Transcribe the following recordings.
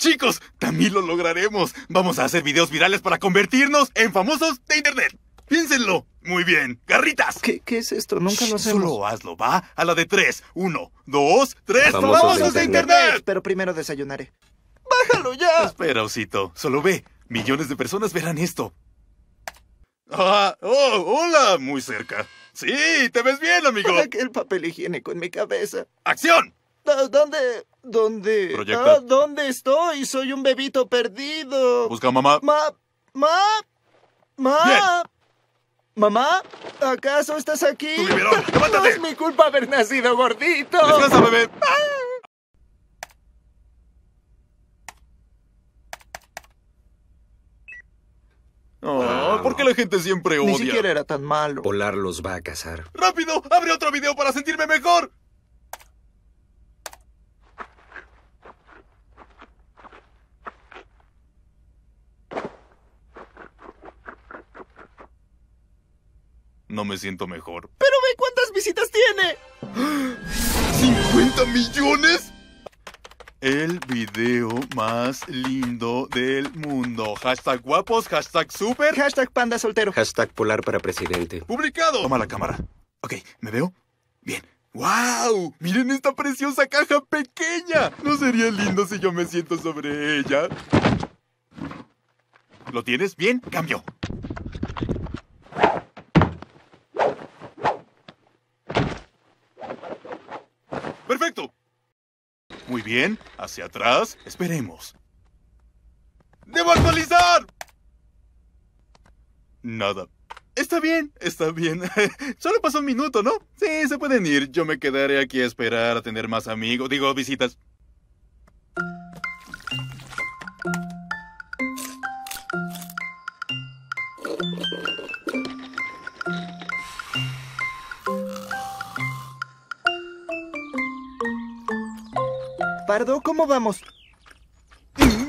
Chicos, también lo lograremos. Vamos a hacer videos virales para convertirnos en famosos de Internet. Piénsenlo. Muy bien. Garritas. ¿Qué, es esto? Nunca lo hacemos. Solo hazlo, ¿va? A la de tres. Uno, dos, tres. ¡Famosos, famosos de, internet. Pero primero desayunaré. ¡Bájalo ya! Espera, Osito. Solo ve. Millones de personas verán esto. Ah, oh, hola, muy cerca. Sí, te ves bien, amigo. el papel higiénico en mi cabeza. ¡Acción! ¿Dónde? ¿Dónde? Ah, ¿Dónde estoy? Soy un bebito perdido. Busca a mamá. Ma. Ma. ¿Mamá? ¿Acaso estás aquí? No es mi culpa haber nacido gordito. ¡Descansa, bebé! Ah. Ah. ¿Por qué la gente siempre odia? Ni siquiera era tan malo. Polar los va a cazar. ¡Rápido! ¡Abre otro video para sentirme mejor! No me siento mejor. Pero ve cuántas visitas tiene. ¿50 millones? El video más lindo del mundo. Hashtag guapos, hashtag super. Hashtag panda soltero. Hashtag polar para presidente. Publicado. Toma la cámara. Ok, ¿me veo? Bien. ¡Wow! ¡Miren esta preciosa caja pequeña! ¿No sería lindo si yo me siento sobre ella? ¿Lo tienes? Bien, cambio. Muy bien, hacia atrás, esperemos. ¡Debo actualizar! Nada. Está bien, está bien. Solo pasó un minuto, ¿no? Sí, se pueden ir. Yo me quedaré aquí a esperar a tener más amigos. Digo, visitas. ¿cómo vamos?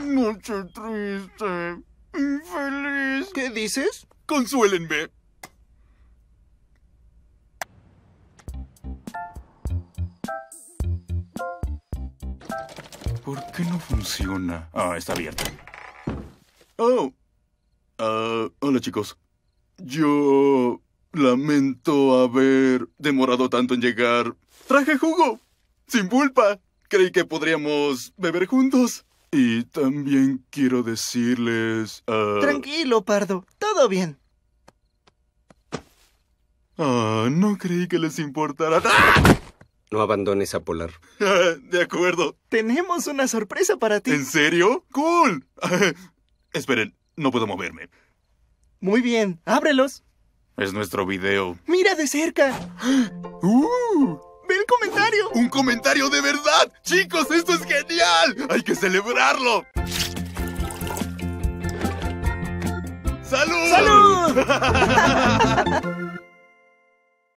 Noche triste, infeliz. ¿Qué dices? Consuélenme. ¿Por qué no funciona? Ah, está abierto. Oh. Ah, hola, chicos. Yo lamento haber demorado tanto en llegar. Traje jugo. Sin pulpa. Creí que podríamos beber juntos. Y también quiero decirles... Ah, Tranquilo, Pardo. Todo bien. Ah, no creí que les importara. No abandones a Polar. Ah, de acuerdo. Tenemos una sorpresa para ti. ¿En serio? ¡Cool! Esperen, no puedo moverme. Muy bien, ábrelos. Es nuestro video. ¡Mira de cerca! ¡Uh! el comentario! ¡Un comentario de verdad! ¡Chicos, esto es genial! ¡Hay que celebrarlo! ¡Salud! ¡Salud!